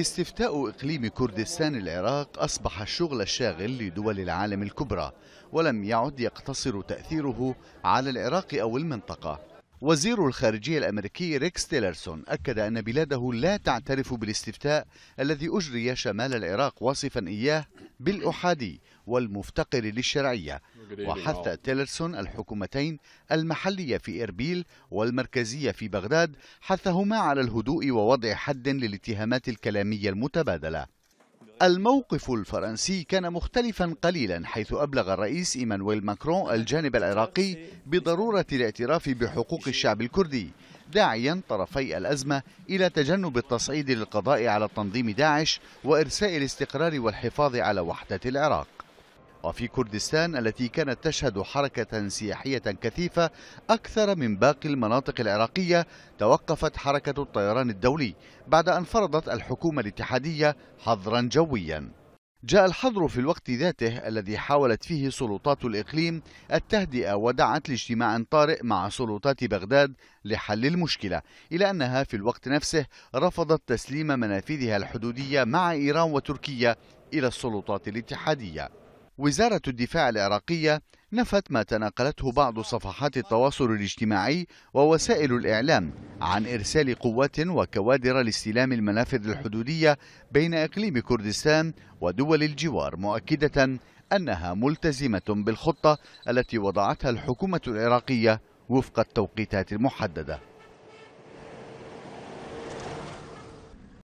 استفتاء إقليم كردستان العراق أصبح الشغل الشاغل لدول العالم الكبرى ولم يعد يقتصر تأثيره على العراق أو المنطقة وزير الخارجية الأمريكي ريكس تيلرسون أكد أن بلاده لا تعترف بالاستفتاء الذي أجري شمال العراق واصفا إياه بالأحادي والمفتقر للشرعية وحث تيلرسون الحكومتين المحلية في إربيل والمركزية في بغداد حثهما على الهدوء ووضع حد للاتهامات الكلامية المتبادلة الموقف الفرنسي كان مختلفا قليلا حيث أبلغ الرئيس إيمانويل ماكرون الجانب العراقي بضرورة الاعتراف بحقوق الشعب الكردي داعيا طرفي الأزمة إلى تجنب التصعيد للقضاء على تنظيم داعش وإرساء الاستقرار والحفاظ على وحدة العراق وفي كردستان التي كانت تشهد حركة سياحية كثيفة أكثر من باقي المناطق العراقية توقفت حركة الطيران الدولي بعد أن فرضت الحكومة الاتحادية حظرا جويا جاء الحظر في الوقت ذاته الذي حاولت فيه سلطات الإقليم التهدئة ودعت لاجتماع طارئ مع سلطات بغداد لحل المشكلة إلى أنها في الوقت نفسه رفضت تسليم منافذها الحدودية مع إيران وتركيا إلى السلطات الاتحادية وزارة الدفاع العراقية نفت ما تناقلته بعض صفحات التواصل الاجتماعي ووسائل الإعلام عن إرسال قوات وكوادر لاستلام المنافذ الحدودية بين إقليم كردستان ودول الجوار مؤكدة أنها ملتزمة بالخطة التي وضعتها الحكومة العراقية وفق التوقيتات المحددة